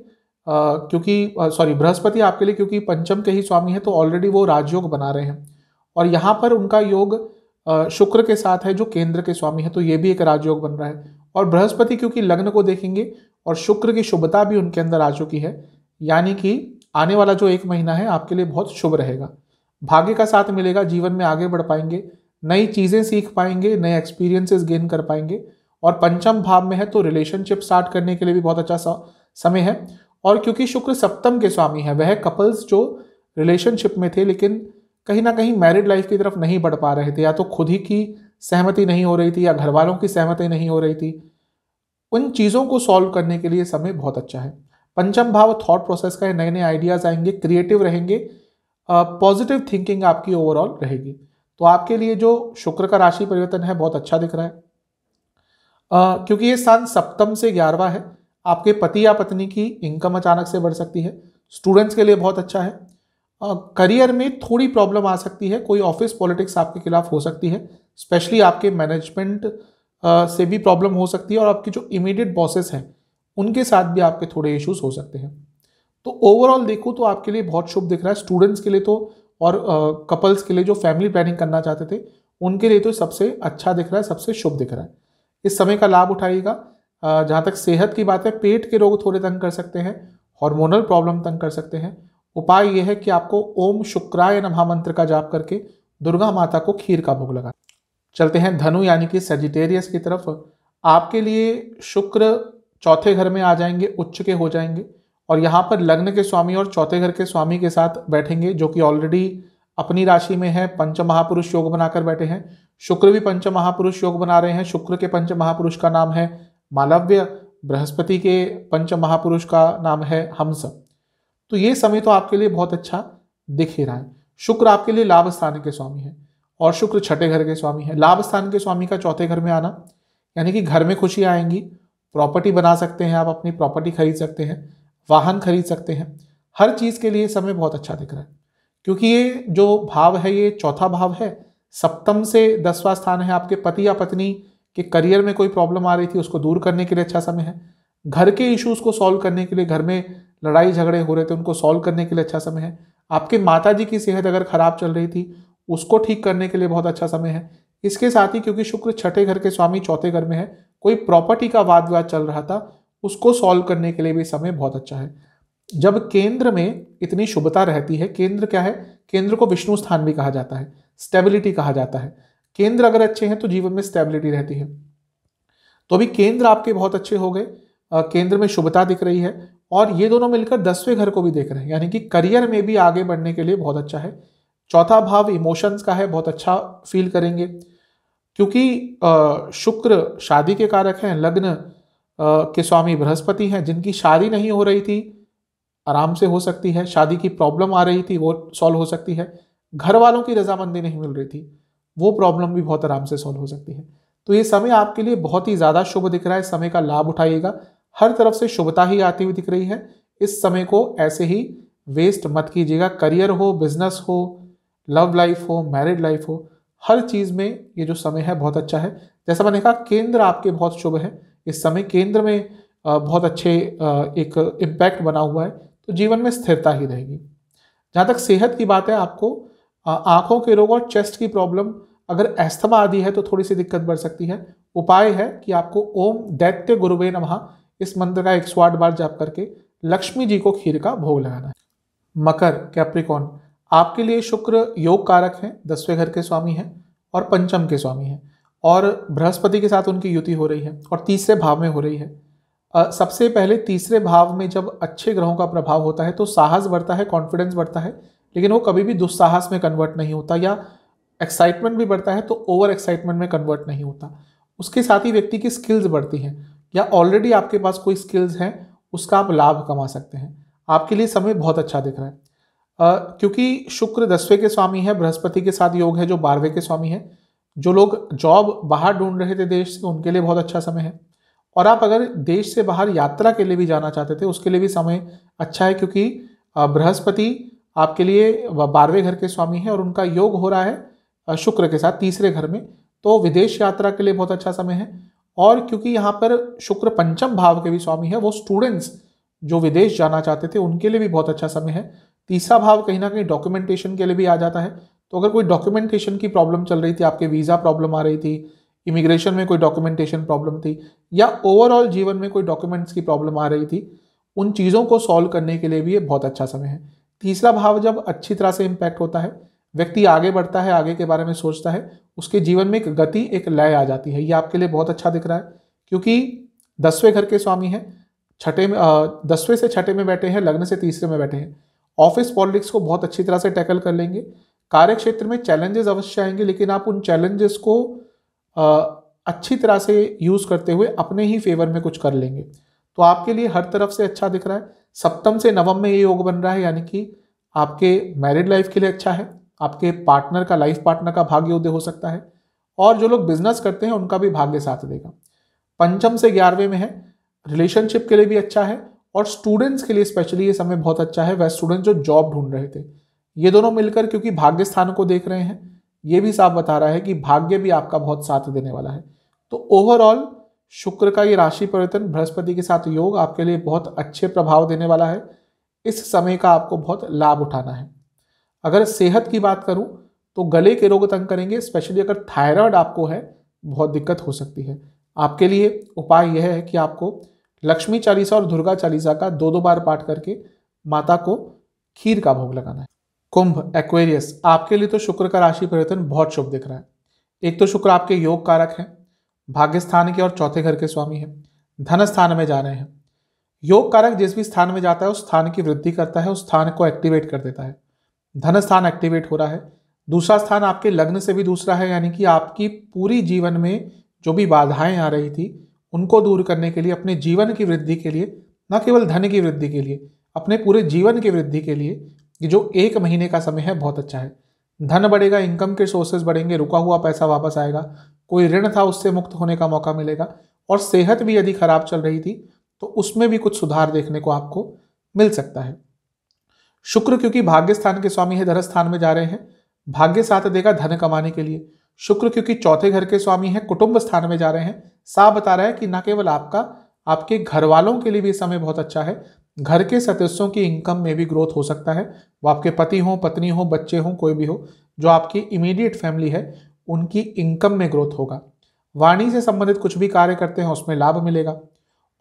क्योंकि सॉरी बृहस्पति आपके लिए क्योंकि पंचम के ही स्वामी है तो ऑलरेडी वो राजयोग बना रहे हैं और यहाँ पर उनका योग शुक्र के साथ है जो केंद्र के स्वामी है तो ये भी एक राजयोग बन रहा है और बृहस्पति क्योंकि लग्न को देखेंगे और शुक्र की शुभता भी उनके अंदर आ चुकी है यानी कि आने वाला जो एक महीना है आपके लिए बहुत शुभ रहेगा भाग्य का साथ मिलेगा जीवन में आगे बढ़ पाएंगे नई चीज़ें सीख पाएंगे नए एक्सपीरियंसेस गेन कर पाएंगे और पंचम भाव में है तो रिलेशनशिप स्टार्ट करने के लिए भी बहुत अच्छा समय है और क्योंकि शुक्र सप्तम के स्वामी हैं वह कपल्स जो रिलेशनशिप में थे लेकिन कहीं ना कहीं मैरिड लाइफ की तरफ नहीं बढ़ पा रहे थे या तो खुद ही की सहमति नहीं हो रही थी या घर वालों की सहमति नहीं हो रही थी उन चीज़ों को सॉल्व करने के लिए समय बहुत अच्छा है पंचम भाव थॉट प्रोसेस का नए नए आइडियाज़ आएंगे क्रिएटिव रहेंगे पॉजिटिव थिंकिंग आपकी ओवरऑल रहेगी तो आपके लिए जो शुक्र का राशि परिवर्तन है बहुत अच्छा दिख रहा है आ, क्योंकि ये स्थान सप्तम से ग्यारहवा है आपके पति या पत्नी की इनकम अचानक से बढ़ सकती है स्टूडेंट्स के लिए बहुत अच्छा है आ, करियर में थोड़ी प्रॉब्लम आ सकती है कोई ऑफिस पॉलिटिक्स आपके खिलाफ हो सकती है स्पेशली आपके मैनेजमेंट से भी प्रॉब्लम हो सकती है और आपकी जो इमीडिएट बॉसेस हैं उनके साथ भी आपके थोड़े इश्यूज हो सकते हैं तो ओवरऑल देखो तो आपके लिए बहुत शुभ दिख रहा है स्टूडेंट्स के लिए तो और कपल्स के लिए जो फैमिली प्लानिंग करना चाहते थे उनके लिए तो सबसे अच्छा दिख रहा है सबसे शुभ दिख रहा है इस समय का लाभ उठाइएगा जहाँ तक सेहत की बात है पेट के रोग थोड़े तंग कर सकते हैं हॉर्मोनल प्रॉब्लम तंग कर सकते हैं उपाय यह है कि आपको ओम शुक्राय नमः मंत्र का जाप करके दुर्गा माता को खीर का भोग लगा चलते हैं धनु यानी कि सेजिटेरियस की तरफ आपके लिए शुक्र चौथे घर में आ जाएंगे उच्च के हो जाएंगे और यहाँ पर लग्न के स्वामी और चौथे घर के स्वामी के साथ बैठेंगे जो कि ऑलरेडी अपनी राशि में है पंच महापुरुष योग बनाकर बैठे हैं शुक्र भी पंच महापुरुष योग बना रहे हैं शुक्र के पंच महापुरुष का नाम है मालव्य बृहस्पति के पंच महापुरुष का नाम है हम सब तो ये समय तो आपके लिए बहुत अच्छा दिख ही रहा है शुक्र आपके लिए लाभ स्थान के स्वामी है और शुक्र छठे घर के स्वामी है लाभ स्थान के स्वामी का चौथे घर में आना यानी कि घर में खुशी आएंगी प्रॉपर्टी बना सकते हैं आप अपनी प्रॉपर्टी खरीद सकते हैं वाहन खरीद सकते हैं हर चीज़ के लिए समय बहुत अच्छा दिख रहा है क्योंकि ये जो भाव है ये चौथा भाव है सप्तम से दसवां स्थान है आपके पति या पत्नी के करियर में कोई प्रॉब्लम आ रही थी उसको दूर करने के लिए अच्छा समय है घर के इश्यूज़ को सॉल्व करने के लिए घर में लड़ाई झगड़े हो रहे थे उनको सॉल्व करने के लिए अच्छा समय है आपके माता जी की सेहत अगर ख़राब चल रही थी उसको ठीक करने के लिए बहुत अच्छा समय है इसके साथ ही क्योंकि शुक्र छठे घर के स्वामी चौथे घर में है कोई प्रॉपर्टी का वाद विवाद चल रहा था उसको सॉल्व करने के लिए भी समय बहुत अच्छा है जब केंद्र में इतनी शुभता रहती है केंद्र क्या है केंद्र को विष्णु स्थान भी कहा जाता है स्टेबिलिटी कहा जाता है केंद्र अगर अच्छे हैं तो जीवन में स्टेबिलिटी रहती है तो अभी केंद्र आपके बहुत अच्छे हो गए केंद्र में शुभता दिख रही है और ये दोनों मिलकर दसवें घर को भी देख रहे हैं यानी कि करियर में भी आगे बढ़ने के लिए बहुत अच्छा है चौथा भाव इमोशंस का है बहुत अच्छा फील करेंगे क्योंकि शुक्र शादी के कारक हैं लग्न के स्वामी बृहस्पति हैं जिनकी शादी नहीं हो रही थी आराम से हो सकती है शादी की प्रॉब्लम आ रही थी वो सॉल्व हो सकती है घर वालों की रजामंदी नहीं मिल रही थी वो प्रॉब्लम भी बहुत आराम से सॉल्व हो सकती है तो ये समय आपके लिए बहुत ही ज़्यादा शुभ दिख रहा है समय का लाभ उठाइएगा हर तरफ से शुभता ही आती हुई दिख रही है इस समय को ऐसे ही वेस्ट मत कीजिएगा करियर हो बिजनेस हो लव लाइफ हो मैरिड लाइफ हो हर चीज़ में ये जो समय है बहुत अच्छा है जैसा मैंने कहा केंद्र आपके बहुत शुभ है इस समय केंद्र में बहुत अच्छे एक इम्पैक्ट बना हुआ है तो जीवन में स्थिरता ही रहेगी जहाँ तक सेहत की बात है आपको आँखों के रोग और चेस्ट की प्रॉब्लम अगर अस्थमा आदि है तो थोड़ी सी दिक्कत बढ़ सकती है उपाय है कि आपको ओम दैत्य गुरुवे नमः इस मंत्र का एक सौ आठ बार जाप करके लक्ष्मी जी को खीर का भोग लगाना है मकर कैप्रिकॉन आपके लिए शुक्र योग कारक हैं दसवें घर के स्वामी हैं और पंचम के स्वामी हैं और बृहस्पति के साथ उनकी युति हो रही है और तीसरे भाव में हो रही है सबसे पहले तीसरे भाव में जब अच्छे ग्रहों का प्रभाव होता है तो साहस बढ़ता है कॉन्फिडेंस बढ़ता है लेकिन वो कभी भी दुस्साहस में कन्वर्ट नहीं होता या एक्साइटमेंट भी बढ़ता है तो ओवर एक्साइटमेंट में कन्वर्ट नहीं होता उसके साथ ही व्यक्ति की स्किल्स बढ़ती हैं या ऑलरेडी आपके पास कोई स्किल्स हैं उसका आप लाभ कमा सकते हैं आपके लिए समय बहुत अच्छा दिख रहा है क्योंकि शुक्र दसवें के स्वामी है बृहस्पति के साथ योग है जो बारहवें के स्वामी है जो लोग जॉब बाहर ढूंढ रहे थे देश से उनके लिए बहुत अच्छा समय है और आप अगर देश से बाहर यात्रा के लिए भी जाना चाहते थे उसके लिए भी समय अच्छा है क्योंकि बृहस्पति आपके लिए बारहवें घर के स्वामी है और उनका योग हो रहा है शुक्र के साथ तीसरे घर में तो विदेश यात्रा के लिए बहुत अच्छा समय है और क्योंकि यहाँ पर शुक्र पंचम भाव के भी स्वामी है वो स्टूडेंट्स जो विदेश जाना चाहते थे उनके लिए भी बहुत अच्छा समय है तीसरा भाव कहीं ना कहीं डॉक्यूमेंटेशन के लिए भी आ जाता है तो अगर कोई डॉक्यूमेंटेशन की प्रॉब्लम चल रही थी आपके वीज़ा प्रॉब्लम आ रही थी इमिग्रेशन में कोई डॉक्यूमेंटेशन प्रॉब्लम थी या ओवरऑल जीवन में कोई डॉक्यूमेंट्स की प्रॉब्लम आ रही थी उन चीज़ों को सॉल्व करने के लिए भी ये बहुत अच्छा समय है तीसरा भाव जब अच्छी तरह से इम्पैक्ट होता है व्यक्ति आगे बढ़ता है आगे के बारे में सोचता है उसके जीवन में एक गति एक लय आ जाती है ये आपके लिए बहुत अच्छा दिख रहा है क्योंकि दसवें घर के स्वामी हैं छठे में दसवें से छठे में बैठे हैं लग्न से तीसरे में बैठे हैं ऑफिस पॉलिटिक्स को बहुत अच्छी तरह से टैकल कर लेंगे कार्य क्षेत्र में चैलेंजेस अवश्य आएंगे लेकिन आप उन चैलेंजेस को आ, अच्छी तरह से यूज़ करते हुए अपने ही फेवर में कुछ कर लेंगे तो आपके लिए हर तरफ से अच्छा दिख रहा है सप्तम से नवम में ये योग बन रहा है यानी कि आपके मैरिड लाइफ के लिए अच्छा है आपके पार्टनर का लाइफ पार्टनर का भाग्य उदय हो सकता है और जो लोग बिजनेस करते हैं उनका भी भाग्य साथ देगा पंचम से ग्यारहवें में है रिलेशनशिप के लिए भी अच्छा है और स्टूडेंट्स के लिए स्पेशली ये समय बहुत अच्छा है वह स्टूडेंट जो जॉब ढूंढ रहे थे ये दोनों मिलकर क्योंकि भाग्य स्थान को देख रहे हैं ये भी साफ बता रहा है कि भाग्य भी आपका बहुत साथ देने वाला है तो ओवरऑल शुक्र का ये राशि परिवर्तन बृहस्पति के साथ योग आपके लिए बहुत अच्छे प्रभाव देने वाला है इस समय का आपको बहुत लाभ उठाना है अगर सेहत की बात करूं तो गले के रोग तंग करेंगे स्पेशली अगर थायराइड आपको है बहुत दिक्कत हो सकती है आपके लिए उपाय यह है कि आपको लक्ष्मी चालीसा और दुर्गा चालीसा का दो दो बार पाठ करके माता को खीर का भोग लगाना है कुंभ एक्वेरियस आपके लिए तो शुक्र का राशि परिवर्तन बहुत शुभ दिख रहा है एक तो शुक्र आपके योग कारक है भाग्य स्थान के और चौथे घर के स्वामी है धन स्थान में जा रहे हैं योग कारक जिस भी स्थान में जाता है उस स्थान की वृद्धि करता है उस स्थान को एक्टिवेट कर देता है धन स्थान एक्टिवेट हो रहा है दूसरा स्थान आपके लग्न से भी दूसरा है यानी कि आपकी पूरी जीवन में जो भी बाधाएं आ रही थी उनको दूर करने के लिए अपने जीवन की वृद्धि के लिए न केवल धन की वृद्धि के लिए अपने पूरे जीवन की वृद्धि के लिए कि जो एक महीने का समय है बहुत अच्छा है धन बढ़ेगा इनकम के सोर्सेज बढ़ेंगे रुका हुआ पैसा वापस आएगा कोई ऋण था उससे मुक्त होने का मौका मिलेगा और सेहत भी यदि खराब चल रही थी तो उसमें भी कुछ सुधार देखने को आपको मिल सकता है शुक्र क्योंकि भाग्य स्थान के स्वामी है धन स्थान में जा रहे हैं भाग्य साथ देगा धन कमाने के लिए शुक्र क्योंकि चौथे घर के स्वामी हैं कुटुंब स्थान में जा रहे हैं सा बता रहा है कि न केवल आपका आपके घर वालों के लिए भी समय बहुत अच्छा है घर के सदस्यों की इनकम में भी ग्रोथ हो सकता है वो आपके पति हों पत्नी हो बच्चे हों कोई भी हो जो आपकी इमीडिएट फैमिली है उनकी इनकम में ग्रोथ होगा वाणी से संबंधित कुछ भी कार्य करते हैं उसमें लाभ मिलेगा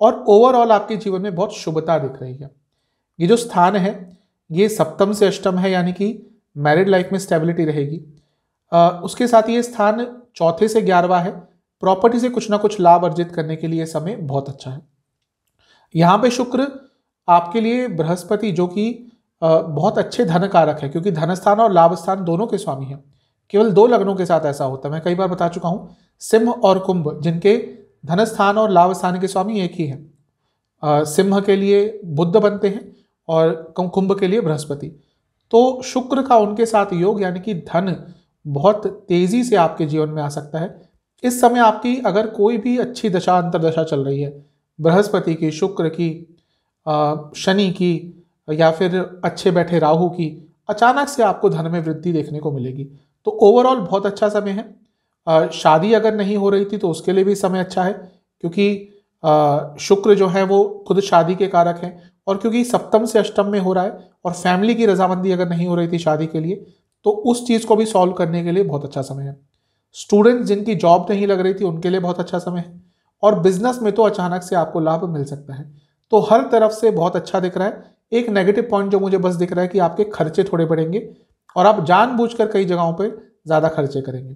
और ओवरऑल आपके जीवन में बहुत शुभता दिख रही है ये जो स्थान है ये सप्तम से अष्टम है यानी कि मैरिड लाइफ में स्टेबिलिटी रहेगी उसके साथ ये स्थान चौथे से ग्यारहवा है प्रॉपर्टी से कुछ ना कुछ लाभ अर्जित करने के लिए समय बहुत अच्छा है यहाँ पे शुक्र आपके लिए बृहस्पति जो कि बहुत अच्छे धन कारक है क्योंकि धनस्थान और लाभ स्थान दोनों के स्वामी हैं केवल दो लग्नों के साथ ऐसा होता है मैं कई बार बता चुका हूँ सिंह और कुंभ जिनके धनस्थान और लाभ स्थान के स्वामी एक ही हैं सिंह के लिए बुद्ध बनते हैं और कुंभ के लिए बृहस्पति तो शुक्र का उनके साथ योग यानी कि धन बहुत तेज़ी से आपके जीवन में आ सकता है इस समय आपकी अगर कोई भी अच्छी दशा अंतरदशा चल रही है बृहस्पति की शुक्र की शनि की या फिर अच्छे बैठे राहु की अचानक से आपको धन में वृद्धि देखने को मिलेगी तो ओवरऑल बहुत अच्छा समय है शादी अगर नहीं हो रही थी तो उसके लिए भी समय अच्छा है क्योंकि शुक्र जो है वो खुद शादी के कारक हैं और क्योंकि सप्तम से अष्टम में हो रहा है और फैमिली की रजामंदी अगर नहीं हो रही थी शादी के लिए तो उस चीज़ को भी सॉल्व करने के लिए बहुत अच्छा समय है स्टूडेंट्स जिनकी जॉब नहीं लग रही थी उनके लिए बहुत अच्छा समय है और बिजनेस में तो अचानक से आपको लाभ मिल सकता है तो हर तरफ से बहुत अच्छा दिख रहा है एक नेगेटिव पॉइंट जो मुझे बस दिख रहा है कि आपके खर्चे थोड़े बढ़ेंगे और आप जानबूझकर कई जगहों पर ज़्यादा खर्चे करेंगे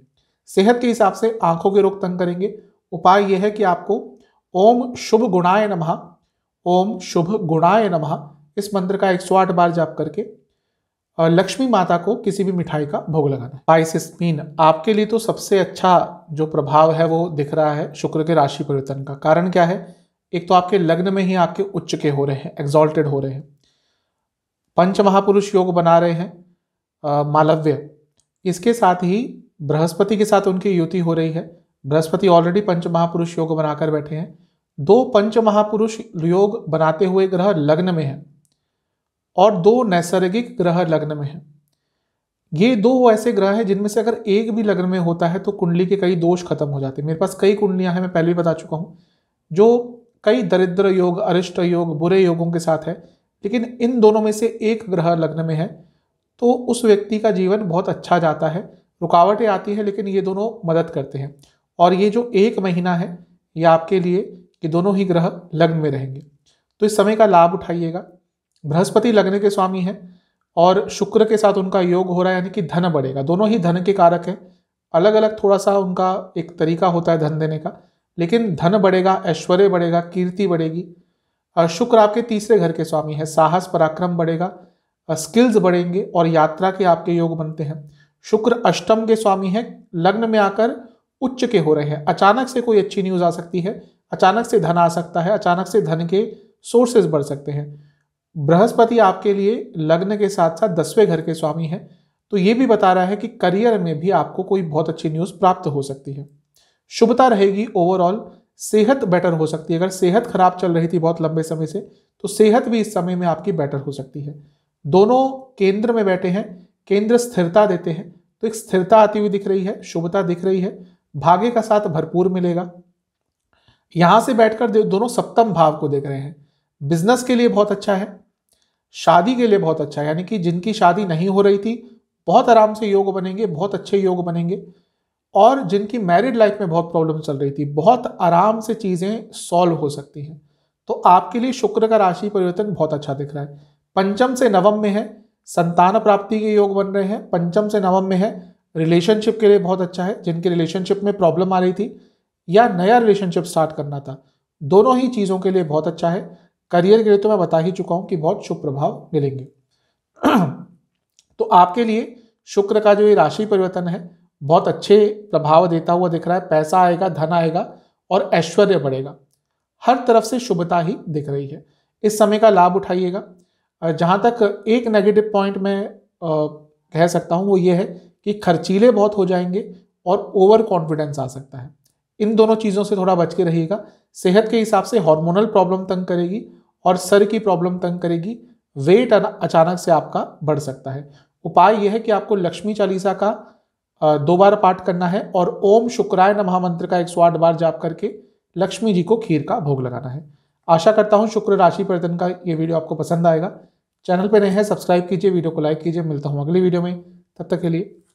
सेहत के हिसाब से आंखों के रोग तंग करेंगे उपाय यह है कि आपको ओम शुभ गुणाय नमः ओम शुभ गुणाय नमः इस मंत्र का एक सौ आठ बार जाप करके लक्ष्मी माता को किसी भी मिठाई का भोग लगाना पाइस स्पीन मीन आपके लिए तो सबसे अच्छा जो प्रभाव है वो दिख रहा है शुक्र के राशि परिवर्तन का कारण क्या है एक तो आपके लग्न में ही आपके उच्च के हो रहे हैं एग्जॉल्टेड हो रहे हैं पंच महापुरुष योग बना रहे हैं मालव्य इसके साथ ही बृहस्पति के साथ उनकी युति हो रही है बृहस्पति ऑलरेडी पंच महापुरुष योग बनाकर बैठे हैं दो पंच महापुरुष योग बनाते हुए ग्रह लग्न में है और दो नैसर्गिक ग्रह लग्न में हैं ये दो ऐसे ग्रह हैं जिनमें से अगर एक भी लग्न में होता है तो कुंडली के कई दोष खत्म हो जाते हैं मेरे पास कई कुंडलियां हैं मैं पहले भी बता चुका हूँ जो कई दरिद्र योग अरिष्ट योग बुरे योगों के साथ है लेकिन इन दोनों में से एक ग्रह लग्न में है तो उस व्यक्ति का जीवन बहुत अच्छा जाता है रुकावटें आती हैं लेकिन ये दोनों मदद करते हैं और ये जो एक महीना है ये आपके लिए कि दोनों ही ग्रह लग्न में रहेंगे तो इस समय का लाभ उठाइएगा बृहस्पति लग्न के स्वामी है और शुक्र के साथ उनका योग हो रहा है यानी कि धन बढ़ेगा दोनों ही धन के कारक हैं अलग अलग थोड़ा सा उनका एक तरीका होता है धन देने का लेकिन धन बढ़ेगा ऐश्वर्य बढ़ेगा कीर्ति बढ़ेगी शुक्र आपके तीसरे घर के स्वामी है साहस पराक्रम बढ़ेगा स्किल्स बढ़ेंगे और यात्रा के आपके योग बनते हैं शुक्र अष्टम के स्वामी हैं लग्न में आकर उच्च के हो रहे हैं अचानक से कोई अच्छी न्यूज़ आ सकती है अचानक से धन आ सकता है अचानक से धन के सोर्सेज बढ़ सकते हैं बृहस्पति आपके लिए लग्न के साथ साथ दसवें घर के स्वामी हैं तो ये भी बता रहा है कि करियर में भी आपको कोई बहुत अच्छी न्यूज़ प्राप्त हो सकती है शुभता रहेगी ओवरऑल सेहत बेटर हो सकती है अगर सेहत खराब चल रही थी बहुत लंबे समय से तो सेहत भी इस समय में आपकी बेटर हो सकती है दोनों केंद्र में बैठे हैं केंद्र स्थिरता देते हैं तो एक स्थिरता आती हुई दिख रही है शुभता दिख रही है भाग्य का साथ भरपूर मिलेगा यहां से बैठकर दोनों सप्तम भाव को देख रहे हैं बिजनेस के लिए बहुत अच्छा है शादी के लिए बहुत अच्छा है यानी कि जिनकी शादी नहीं हो रही थी बहुत आराम से योग बनेंगे बहुत अच्छे योग बनेंगे और जिनकी मैरिड लाइफ में बहुत प्रॉब्लम चल रही थी बहुत आराम से चीज़ें सॉल्व हो सकती हैं तो आपके लिए शुक्र का राशि परिवर्तन बहुत अच्छा दिख रहा है पंचम से नवम में है संतान प्राप्ति के योग बन रहे हैं पंचम से नवम में है रिलेशनशिप के लिए बहुत अच्छा है जिनके रिलेशनशिप में प्रॉब्लम आ रही थी या नया रिलेशनशिप स्टार्ट करना था दोनों ही चीज़ों के लिए बहुत अच्छा है करियर के लिए तो मैं बता ही चुका हूँ कि बहुत शुभ प्रभाव मिलेंगे *clears throat* तो आपके लिए शुक्र का जो ये राशि परिवर्तन है बहुत अच्छे प्रभाव देता हुआ दिख रहा है पैसा आएगा धन आएगा और ऐश्वर्य बढ़ेगा हर तरफ से शुभता ही दिख रही है इस समय का लाभ उठाइएगा जहाँ तक एक नेगेटिव पॉइंट मैं कह सकता हूँ वो ये है कि खर्चीले बहुत हो जाएंगे और ओवर कॉन्फिडेंस आ सकता है इन दोनों चीज़ों से थोड़ा बच के रहिएगा सेहत के हिसाब से हार्मोनल प्रॉब्लम तंग करेगी और सर की प्रॉब्लम तंग करेगी वेट अचानक से आपका बढ़ सकता है उपाय यह है कि आपको लक्ष्मी चालीसा का दो बार पाठ करना है और ओम शुक्राय नमः मंत्र का एक बार जाप करके लक्ष्मी जी को खीर का भोग लगाना है आशा करता हूँ शुक्र राशि परिवर्तन का ये वीडियो आपको पसंद आएगा चैनल पर नए हैं सब्सक्राइब कीजिए वीडियो को लाइक कीजिए मिलता हूँ अगली वीडियो में तब तक के लिए